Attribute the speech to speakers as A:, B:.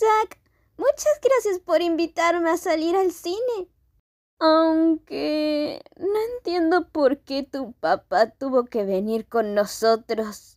A: Zack, muchas gracias por invitarme a salir al cine. Aunque no entiendo por qué tu papá tuvo que venir con nosotros.